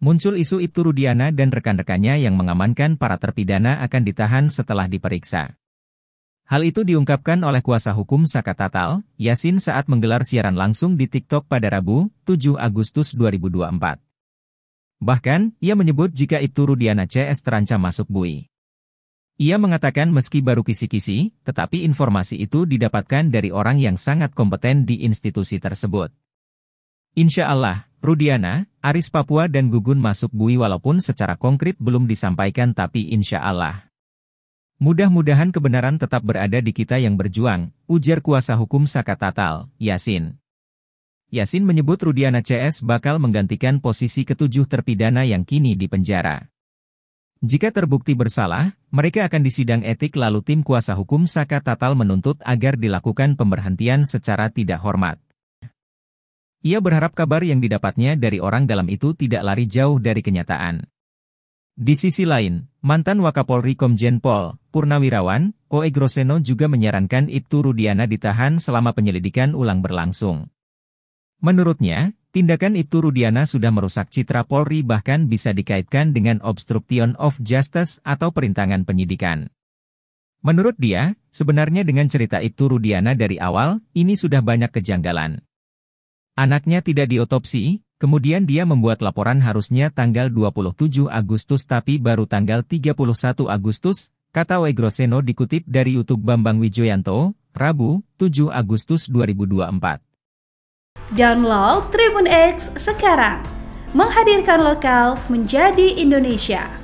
Muncul isu Ibtu Rudiana dan rekan-rekannya yang mengamankan para terpidana akan ditahan setelah diperiksa. Hal itu diungkapkan oleh kuasa hukum Saka Tatal, Yasin saat menggelar siaran langsung di TikTok pada Rabu, 7 Agustus 2024. Bahkan, ia menyebut jika Ibtu Rudiana CS terancam masuk bui. Ia mengatakan meski baru kisi-kisi, tetapi informasi itu didapatkan dari orang yang sangat kompeten di institusi tersebut. Insya Allah, Rudiana, Aris Papua dan Gugun masuk bui walaupun secara konkret belum disampaikan tapi insya Allah. Mudah-mudahan kebenaran tetap berada di kita yang berjuang, ujar kuasa hukum Saka Tatal, Yasin. Yasin menyebut Rudiana CS bakal menggantikan posisi ketujuh terpidana yang kini di penjara. Jika terbukti bersalah, mereka akan disidang etik lalu tim kuasa hukum Saka Tatal menuntut agar dilakukan pemberhentian secara tidak hormat. Ia berharap kabar yang didapatnya dari orang dalam itu tidak lari jauh dari kenyataan. Di sisi lain, mantan Wakapolri Komjen Pol, Purnawirawan, Oe Groseno juga menyarankan Ibtu Rudiana ditahan selama penyelidikan ulang berlangsung. Menurutnya, tindakan Ibtu Rudiana sudah merusak citra Polri bahkan bisa dikaitkan dengan obstruction of justice atau perintangan penyidikan. Menurut dia, sebenarnya dengan cerita Ibtu Rudiana dari awal, ini sudah banyak kejanggalan. Anaknya tidak diotopsi, kemudian dia membuat laporan harusnya tanggal 27 Agustus tapi baru tanggal 31 Agustus, kata Wegroseno dikutip dari YouTube Bambang Wijoyanto, Rabu, 7 Agustus 2024. Download Tribun X sekarang, menghadirkan lokal menjadi Indonesia.